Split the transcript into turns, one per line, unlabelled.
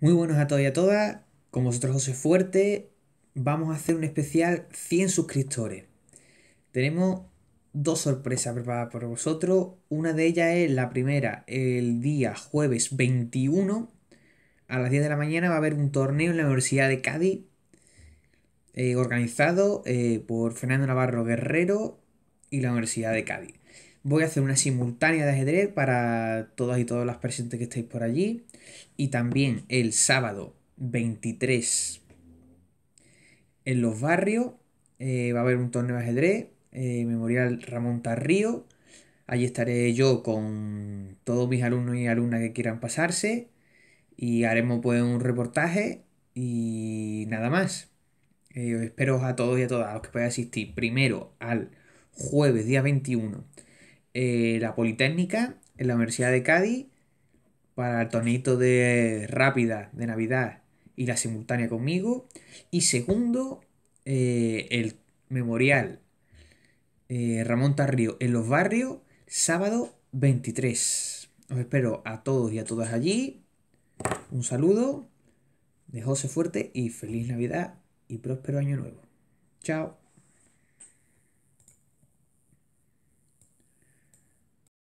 Muy buenos a todos y a todas. Con vosotros José Fuerte vamos a hacer un especial 100 suscriptores. Tenemos dos sorpresas preparadas por vosotros. Una de ellas es la primera, el día jueves 21 a las 10 de la mañana va a haber un torneo en la Universidad de Cádiz eh, organizado eh, por Fernando Navarro Guerrero y la Universidad de Cádiz. Voy a hacer una simultánea de ajedrez para todas y todas las presentes que estéis por allí. Y también el sábado 23 en los barrios eh, va a haber un torneo de ajedrez, eh, Memorial Ramón Tarrío. Allí estaré yo con todos mis alumnos y alumnas que quieran pasarse. Y haremos pues un reportaje y nada más. Eh, espero a todos y a todas los que puedan asistir primero al jueves día 21 eh, la Politécnica en la Universidad de Cádiz para el tornito de rápida de Navidad y la simultánea conmigo. Y segundo, eh, el memorial eh, Ramón Tarrío en los barrios, sábado 23. Os espero a todos y a todas allí. Un saludo de José Fuerte y feliz Navidad y próspero año nuevo. Chao.